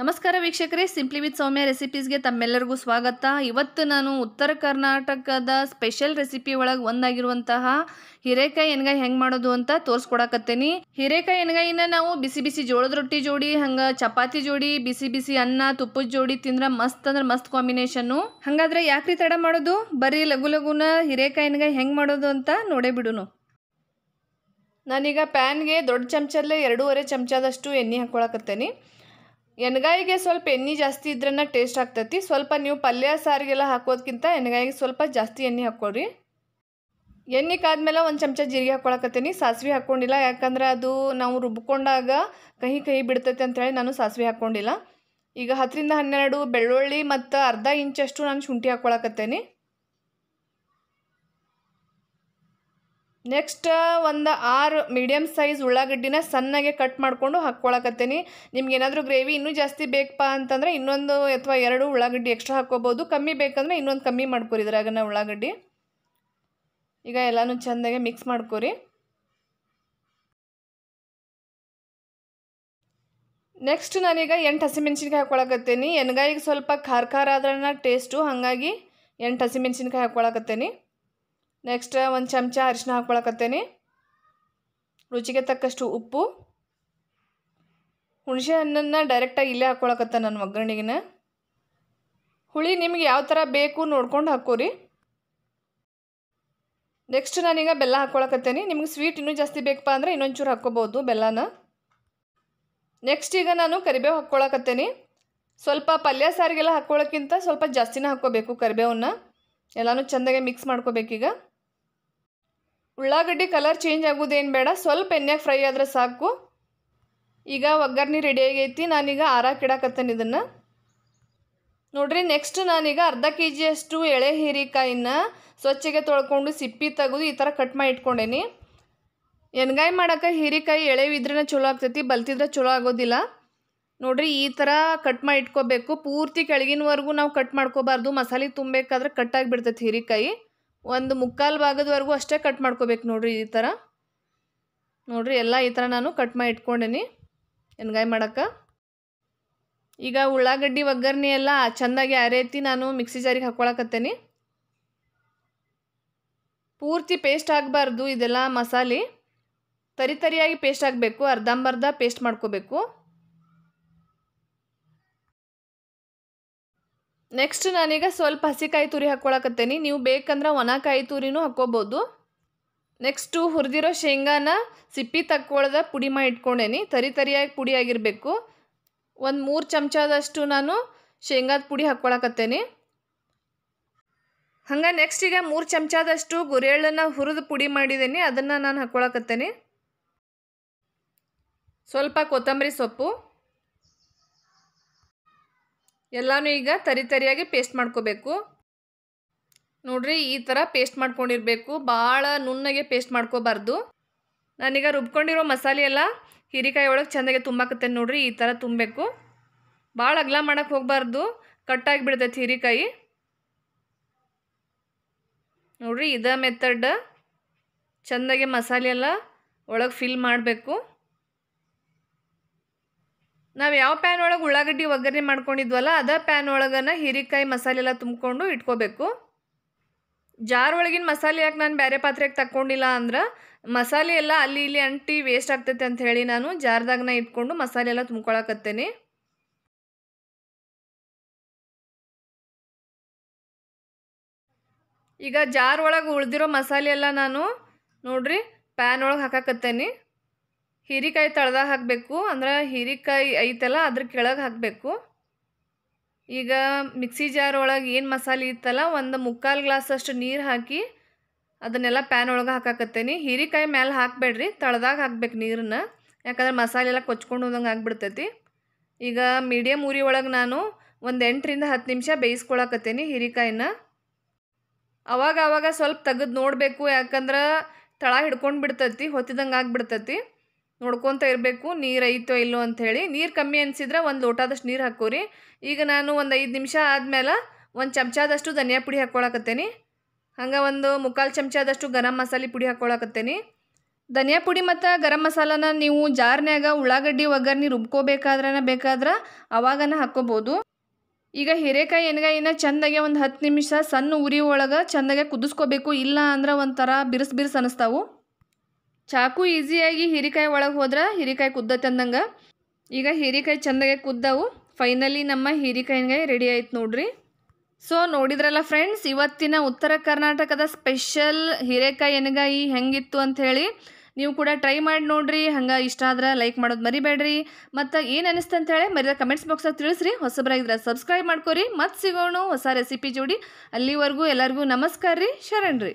ನಮಸ್ಕಾರ ವೀಕ್ಷಕರೇ simply with ಸೌಮ್ಯ ರೆಸಿಪೀಸ್ಗೆ ತಮ್ಮೆಲ್ಲರಿಗೂ ಸ್ವಾಗತ ಇವತ್ತು ನಾನು ಉತ್ತರ ಕರ್ನಾಟಕದ ಸ್ಪೆಷಲ್ ರೆಸಿಪಿ ಒಳಗೆ ಒಂದಾಗಿರುವಂತಹ ಹಿರೇಕಾಯಿ ಎಣ್ಗಾಯಿ ಹೆಂಗೆ ಮಾಡೋದು ಅಂತ ತೋರಿಸ್ಕೊಡಕತ್ತೇನೆ ಹಿರೇಕಾಯಿ ಎಣ್ಗಾಯಿನ ನಾವು ಬಿಸಿ ಬಿಸಿ ಜೋಳದ ರೊಟ್ಟಿ ಜೋಡಿ ಹಂಗೆ ಚಪಾತಿ ಜೋಡಿ ಬಿಸಿ ಬಿಸಿ ಅನ್ನ ತುಪ್ಪದ ಜೋಡಿ ತಿಂದ್ರೆ ಮಸ್ತ್ ಅಂದ್ರೆ ಮಸ್ತ್ ಕಾಂಬಿನೇಷನ್ನು ಹಂಗಾದ್ರೆ ಯಾಕ್ರಿ ತಡ ಮಾಡೋದು ಬರೀ ಲಘು ಲಘುನ ಹಿರೇಕಾಯಿ ಎಣ್ಗಾಯಿ ಹೆಂಗೆ ಮಾಡೋದು ಅಂತ ನೋಡೇ ಬಿಡುನು ನಾನೀಗ ಪ್ಯಾನ್ಗೆ ದೊಡ್ಡ ಚಮಚದಲ್ಲೇ ಎರಡೂವರೆ ಚಮಚದಷ್ಟು ಎಣ್ಣೆ ಹಾಕ್ಕೊಳಕತ್ತೇನೆ ಎಣ್ಗಾಯಿಗೆ ಸ್ವಲ್ಪ ಎಣ್ಣೆ ಜಾಸ್ತಿ ಇದ್ರನ್ನ ಟೇಸ್ಟ್ ಆಗ್ತೈತಿ ಸ್ವಲ್ಪ ನೀವು ಪಲ್ಯ ಸಾರಿಗೆಲ್ಲ ಹಾಕೋದ್ಕಿಂತ ಎಣ್ಗಾಯಿಗೆ ಸ್ವಲ್ಪ ಜಾಸ್ತಿ ಎಣ್ಣೆ ಹಾಕ್ಕೊಳ್ರಿ ಎಣ್ಣೆ ಕಾದ್ಮೇಲೆ ಒಂದು ಚಮಚ ಜೀರಿಗೆ ಹಾಕ್ಕೊಳಕತ್ತೀನಿ ಸಾಸಿವೆ ಹಾಕ್ಕೊಂಡಿಲ್ಲ ಯಾಕಂದ್ರೆ ಅದು ನಾವು ರುಬ್ಬಿಕೊಂಡಾಗ ಕಹಿ ಕಹಿ ಬಿಡ್ತೈತೆ ಅಂಥೇಳಿ ನಾನು ಸಾಸಿವೆ ಹಾಕ್ಕೊಂಡಿಲ್ಲ ಈಗ ಹತ್ತರಿಂದ ಹನ್ನೆರಡು ಬೆಳ್ಳುಳ್ಳಿ ಮತ್ತು ಅರ್ಧ ಇಂಚಷ್ಟು ನಾನು ಶುಂಠಿ ಹಾಕ್ಕೊಳಕತ್ತೇನೆ ನೆಕ್ಸ್ಟ್ ಒಂದು ಆರು ಮೀಡಿಯಮ್ ಸೈಜ್ ಉಳ್ಳಾಗಡ್ಡಿನ ಸಣ್ಣಗೆ ಕಟ್ ಮಾಡಿಕೊಂಡು ಹಾಕ್ಕೊಳಕತ್ತೀನಿ ನಿಮ್ಗೆ ಏನಾದರೂ ಗ್ರೇವಿ ಇನ್ನೂ ಜಾಸ್ತಿ ಬೇಕಪ್ಪ ಅಂತಂದರೆ ಇನ್ನೊಂದು ಅಥವಾ ಎರಡು ಉಳ್ಳಾಗಡ್ಡಿ ಎಕ್ಸ್ಟ್ರಾ ಹಾಕ್ಕೋಬೋದು ಕಮ್ಮಿ ಬೇಕಂದರೆ ಇನ್ನೊಂದು ಕಮ್ಮಿ ಮಾಡ್ಕೋರಿ ಇದ್ರಾಗನ ಉಳ್ಳಾಗಡ್ಡಿ ಈಗ ಎಲ್ಲನೂ ಚೆಂದಾಗೆ ಮಿಕ್ಸ್ ಮಾಡ್ಕೊರಿ ನೆಕ್ಸ್ಟ್ ನಾನೀಗ ಎಂಟು ಹಸಿಮೆಣ್ಸಿನ್ಕಾಯಿ ಹಾಕ್ಕೊಳಕತ್ತೀನಿ ಎಣ್ಗಾಯಿಗೆ ಸ್ವಲ್ಪ ಖಾರ ಖಾರ ಆದ್ರೆ ಟೇಸ್ಟು ಹಾಗಾಗಿ ಎಂಟು ಹಸಿಮೆಣ್ಸಿನ್ಕಾಯಿ ಹಾಕ್ಕೊಳಕತ್ತೀನಿ ನೆಕ್ಸ್ಟ್ ಒಂದು ಚಮಚ ಅರಿಶಿನ ಹಾಕ್ಕೊಳಕತ್ತೇನೆ ರುಚಿಗೆ ತಕ್ಕಷ್ಟು ಉಪ್ಪು ಹುಣಸೆ ಹಣ್ಣನ್ನು ಡೈರೆಕ್ಟಾಗಿ ಇಲ್ಲೇ ಹಾಕ್ಕೊಳಕತ್ತ ನನ್ನ ಒಗ್ಗರಣೆಗಿನ ಹುಳಿ ನಿಮಗೆ ಯಾವ ಥರ ಬೇಕು ನೋಡ್ಕೊಂಡು ಹಾಕೋರಿ ನೆಕ್ಸ್ಟ್ ನಾನೀಗ ಬೆಲ್ಲ ಹಾಕ್ಕೊಳಕತ್ತೇನೆ ನಿಮಗೆ ಸ್ವೀಟ್ ಇನ್ನೂ ಜಾಸ್ತಿ ಬೇಕಪ್ಪ ಅಂದರೆ ಇನ್ನೊಂಚೂರು ಹಾಕ್ಕೋಬೋದು ಬೆಲ್ಲನ ನೆಕ್ಸ್ಟ್ ಈಗ ನಾನು ಕರಿಬೇವು ಹಾಕ್ಕೊಳಕತ್ತೇನೆ ಸ್ವಲ್ಪ ಪಲ್ಯ ಸಾರಿಗೆಲ್ಲ ಹಾಕ್ಕೊಳ್ಳೋಕ್ಕಿಂತ ಸ್ವಲ್ಪ ಜಾಸ್ತಿನೇ ಹಾಕ್ಕೋಬೇಕು ಕರಿಬೇವನ್ನ ಎಲ್ಲನೂ ಚೆಂದಾಗೆ ಮಿಕ್ಸ್ ಮಾಡ್ಕೋಬೇಕೀಗ ಉಳ್ಳಾಗಡ್ಡಿ ಕಲರ್ ಚೇಂಜ್ ಆಗೋದೇನು ಬೇಡ ಸ್ವಲ್ಪ ಎಣ್ಣೆಗೆ ಫ್ರೈ ಆದರೆ ಸಾಕು ಈಗ ಒಗ್ಗರಣೆ ರೆಡಿ ಆಗೈತಿ ನಾನೀಗ ಆರಾಕಿಡಾಕತ್ತೇನೆ ಇದನ್ನು ನೋಡ್ರಿ ನೆಕ್ಸ್ಟ್ ನಾನೀಗ ಅರ್ಧ ಕೆ ಜಿಯಷ್ಟು ಎಳೆ ಹೀರಿಕಾಯಿನ ಸ್ವಚ್ಛಗೆ ತೊಳ್ಕೊಂಡು ಸಿಪ್ಪಿ ತೆಗೆದು ಈ ಥರ ಕಟ್ ಮಾಡಿ ಇಟ್ಕೊಂಡೇನಿ ಎಣ್ಗಾಯಿ ಮಾಡೋಕೆ ಹೀರಿಕಾಯಿ ಎಳೆವಿದ್ರೇ ಚಲೋ ಆಗ್ತೈತಿ ಬಲ್ತಿದ್ರೆ ಚಲೋ ಆಗೋದಿಲ್ಲ ನೋಡಿರಿ ಈ ಥರ ಕಟ್ ಮಾಡಿ ಇಟ್ಕೋಬೇಕು ಪೂರ್ತಿ ಕೆಳಗಿನವರೆಗೂ ನಾವು ಕಟ್ ಮಾಡ್ಕೋಬಾರ್ದು ಮಸಾಲೆ ತುಂಬಬೇಕಾದ್ರೆ ಕಟ್ಟಾಗಿ ಬಿಡ್ತೈತಿ ಹೀರಿಕಾಯಿ ಒಂದು ಮುಕ್ಕಾಲು ಭಾಗದವರೆಗೂ ಅಷ್ಟೇ ಕಟ್ ಮಾಡ್ಕೋಬೇಕು ನೋಡಿರಿ ಈ ಥರ ನೋಡಿರಿ ಎಲ್ಲ ಈ ಥರ ನಾನು ಕಟ್ ಮಾಡಿ ಇಟ್ಕೊಂಡೇನಿ ಎಣ್ಗಾಯಿ ಮಾಡೋಕ್ಕೆ ಈಗ ಉಳ್ಳಾಗಡ್ಡಿ ಒಗ್ಗರಣೆ ಎಲ್ಲ ಚೆಂದಾಗಿ ಆ ರೀತಿ ನಾನು ಮಿಕ್ಸಿ ಜಾರಿಗೆ ಹಾಕ್ಕೊಳಕತ್ತೇನಿ ಪೂರ್ತಿ ಪೇಸ್ಟ್ ಆಗಬಾರ್ದು ಇದೆಲ್ಲ ಮಸಾಲೆ ತರಿ ತರಿಯಾಗಿ ಪೇಸ್ಟ್ ಆಗಬೇಕು ಅರ್ಧಂಬರ್ಧ ಪೇಸ್ಟ್ ಮಾಡ್ಕೋಬೇಕು ನೆಕ್ಸ್ಟ್ ನಾನೀಗ ಸ್ವಲ್ಪ ಹಸಿಕಾಯಿ ತುರಿ ಹಾಕ್ಕೊಳಕತ್ತೇನೆ ನೀವು ಬೇಕಂದ್ರೆ ಒಣಕಾಯಿ ತುರಿನೂ ಹಾಕ್ಕೋಬೋದು ನೆಕ್ಸ್ಟು ಹುರಿದಿರೋ ಶೇಂಗಾನ ಸಿಪ್ಪಿ ತಕ್ಕೊಳ್ದ ಪುಡಿ ಮಾಡಿ ಇಟ್ಕೊಂಡೇನಿ ತರಿ ತರಿಯಾಗಿ ಪುಡಿ ಆಗಿರಬೇಕು ಒಂದು ಮೂರು ಚಮಚದಷ್ಟು ನಾನು ಶೇಂಗಾದ ಪುಡಿ ಹಾಕ್ಕೊಳಕತ್ತೇನೆ ಹಂಗೆ ನೆಕ್ಸ್ಟ್ ಈಗ ಮೂರು ಚಮಚದಷ್ಟು ಗುರೆಳನ್ನ ಹುರಿದು ಪುಡಿ ಮಾಡಿದ್ದೀನಿ ಅದನ್ನು ನಾನು ಹಾಕ್ಕೊಳಕತ್ತೇನೆ ಸ್ವಲ್ಪ ಕೊತ್ತಂಬರಿ ಸೊಪ್ಪು ಎಲ್ಲನೂ ಈಗ ತರಿ ತರಿಯಾಗಿ ಪೇಸ್ಟ್ ಮಾಡ್ಕೋಬೇಕು ನೋಡ್ರಿ ಈ ಥರ ಪೇಸ್ಟ್ ಮಾಡ್ಕೊಂಡಿರಬೇಕು ಭಾಳ ನುಣ್ಣಗೆ ಪೇಸ್ಟ್ ಮಾಡ್ಕೋಬಾರ್ದು ನಾನೀಗ ರುಬ್ಕೊಂಡಿರೋ ಮಸಾಲೆ ಎಲ್ಲ ಹೀರಿಕಾಯಿ ಒಳಗೆ ಚೆಂದಾಗೆ ತುಂಬಾಕತ್ತೇನೆ ನೋಡ್ರಿ ಈ ಥರ ತುಂಬಬೇಕು ಭಾಳ ಅಗಲ ಮಾಡೋಕ್ಕೆ ಹೋಗಬಾರ್ದು ಕಟ್ಟಾಗಿ ಬಿಡ್ತೈತೆ ಹೀರಿಕಾಯಿ ನೋಡ್ರಿ ಇದ ಮೆಥಡ್ ಚೆಂದಾಗೆ ಮಸಾಲೆ ಎಲ್ಲ ಒಳಗೆ ಫಿಲ್ ಮಾಡಬೇಕು ನಾವು ಯಾವ ಪ್ಯಾನ್ ಒಳಗೆ ಉಳ್ಳಾಗಡ್ಡಿ ಒಗ್ಗರಣೆ ಮಾಡ್ಕೊಂಡಿದ್ವಲ್ಲ ಅದೇ ಪ್ಯಾನ್ ಒಳಗನ ಹೀರಿಕಾಯಿ ಮಸಾಲೆ ಎಲ್ಲ ತುಂಬಿಕೊಂಡು ಇಟ್ಕೋಬೇಕು ಜಾರ್ ಒಳಗಿನ ಮಸಾಲೆ ಯಾಕೆ ನಾನು ಬೇರೆ ಪಾತ್ರೆಗೆ ತಕ್ಕೊಂಡಿಲ್ಲ ಅಂದ್ರೆ ಮಸಾಲೆ ಎಲ್ಲ ಅಲ್ಲಿ ಇಲ್ಲಿ ಅಂಟಿ ವೇಸ್ಟ್ ಆಗ್ತೈತೆ ಅಂತ ಹೇಳಿ ನಾನು ಜಾರ್ದಾಗನ ಇಟ್ಕೊಂಡು ಮಸಾಲೆ ಎಲ್ಲ ತುಂಬ್ಕೊಳಕತ್ತೇನೆ ಈಗ ಜಾರ್ ಒಳಗೆ ಉಳಿದಿರೋ ಮಸಾಲೆ ಎಲ್ಲ ನಾನು ನೋಡ್ರಿ ಪ್ಯಾನ್ ಒಳಗೆ ಹಾಕಾಕತ್ತೇನೆ ಹೀರಿಕಾಯಿ ತಳ್ದಾಗ ಹಾಕಬೇಕು ಅಂದ್ರೆ ಹೀರಿಕಾಯಿ ಐತಲ್ಲ ಅದ್ರ ಕೆಳಗೆ ಹಾಕಬೇಕು ಈಗ ಮಿಕ್ಸಿ ಜಾರ್ ಒಳಗೆ ಏನು ಮಸಾಲೆ ಇತ್ತಲ್ಲ ಒಂದು ಮುಕ್ಕಾಲು ಗ್ಲಾಸ್ ಅಷ್ಟು ನೀರು ಹಾಕಿ ಅದನ್ನೆಲ್ಲ ಪ್ಯಾನ್ ಒಳಗೆ ಹಾಕಾಕತ್ತೇನೆ ಹೀರಿಕಾಯಿ ಮೇಲೆ ಹಾಕಬೇಡ್ರಿ ತಳ್ದಾಗ ಹಾಕ್ಬೇಕು ನೀರನ್ನ ಯಾಕಂದ್ರೆ ಮಸಾಲೆ ಎಲ್ಲ ಕೊಚ್ಕೊಂಡು ಹೋದಂಗೆ ಆಗ್ಬಿಡ್ತೈತಿ ಈಗ ಮೀಡಿಯಮ್ ಉರಿ ಒಳಗೆ ನಾನು ಒಂದು ಎಂಟರಿಂದ ಹತ್ತು ನಿಮಿಷ ಬೇಯಿಸ್ಕೊಳಕತ್ತೇನೆ ಹೀರಿಕಾಯಿನ ಅವಾಗ ಅವಾಗ ಸ್ವಲ್ಪ ತೆಗೆದು ನೋಡಬೇಕು ಯಾಕಂದ್ರೆ ತಳ ಹಿಡ್ಕೊಂಡು ಬಿಡ್ತತಿ ಹೊತ್ತಿದಂಗೆ ಆಗ್ಬಿಡ್ತೈತಿ ನೋಡ್ಕೊತಾ ಇರಬೇಕು ನೀರು ಐತೋ ಇಲ್ಲೋ ಅಂಥೇಳಿ ನೀರು ಕಮ್ಮಿ ಅನಿಸಿದ್ರೆ ಒಂದು ಲೋಟದಷ್ಟು ನೀರು ಹಾಕೋರಿ ಈಗ ನಾನು ಒಂದು ಐದು ನಿಮಿಷ ಆದಮೇಲೆ ಒಂದು ಚಮಚದಷ್ಟು ಧನಿಯಾ ಪುಡಿ ಹಾಕ್ಕೊಳಕತ್ತೇನಿ ಹಂಗೆ ಒಂದು ಮುಕ್ಕಾಲು ಚಮಚದಷ್ಟು ಗರಂ ಮಸಾಲೆ ಪುಡಿ ಹಾಕ್ಕೊಳಕತ್ತೇನಿ ಧನಿಯಾ ಪುಡಿ ಮತ್ತು ಗರಂ ಮಸಾಲಾನ ನೀವು ಜಾರ್ನ್ಯಾಗ ಉಳ್ಳಾಗಡ್ಡಿ ಒಗ್ಗರ್ನಿ ರುಬ್ಕೋಬೇಕಾದ್ರೆ ಬೇಕಾದ್ರೆ ಅವಾಗನ ಹಾಕ್ಕೋಬೋದು ಈಗ ಹಿರೇಕಾಯಿ ಎಣ್ಗಾಯಿನ ಚೆಂದಾಗೆ ಒಂದು ಹತ್ತು ನಿಮಿಷ ಸಣ್ಣ ಉರಿ ಒಳಗೆ ಚೆಂದಾಗೆ ಕುದಿಸ್ಕೋಬೇಕು ಇಲ್ಲ ಅಂದ್ರೆ ಒಂಥರ ಬಿರ್ಸ್ ಬಿರ್ಸ್ ಅನ್ನಿಸ್ತಾವು ಚಾಕು ಈಸಿಯಾಗಿ ಹೀರಿಕಾಯಿ ಒಳಗೆ ಹೋದ್ರೆ ಹೀರಿಕಾಯಿ ಕುದ್ದತ್ತೆ ಅಂದಂಗೆ ಈಗ ಹೀರಿಕಾಯಿ ಚೆಂದಾಗೆ ಕುದ್ದವು ಫೈನಲಿ ನಮ್ಮ ಹೀರಿಕಾಯಿಗೆ ರೆಡಿ ಆಯ್ತು ನೋಡ್ರಿ ಸೊ ನೋಡಿದ್ರಲ್ಲ ಫ್ರೆಂಡ್ಸ್ ಇವತ್ತಿನ ಉತ್ತರ ಕರ್ನಾಟಕದ ಸ್ಪೆಷಲ್ ಹೀರೆಕಾಯಿ ಎನಗಾಯಿ ಹೆಂಗಿತ್ತು ಅಂಥೇಳಿ ನೀವು ಕೂಡ ಟ್ರೈ ಮಾಡಿ ನೋಡ್ರಿ ಹಂಗೆ ಇಷ್ಟ ಆದ್ರೆ ಲೈಕ್ ಮಾಡೋದು ಮರಿಬೇಡ್ರಿ ಮತ್ತು ಏನು ಅನಿಸ್ತು ಅಂತ ಹೇಳಿ ಮರಿದ ಕಮೆಂಟ್ಸ್ ಬಾಕ್ಸಾಗಿ ತಿಳಿಸ್ರಿ ಹೊಸಬ್ರಾಗಿದ್ರೆ ಸಬ್ಸ್ಕ್ರೈಬ್ ಮಾಡ್ಕೊರಿ ಮತ್ತೆ ಸಿಗೋಣ ಹೊಸ ರೆಸಿಪಿ ಜೋಡಿ ಅಲ್ಲಿವರೆಗೂ ಎಲ್ಲರಿಗೂ ನಮಸ್ಕಾರ ರೀ ಶರಣ್ರಿ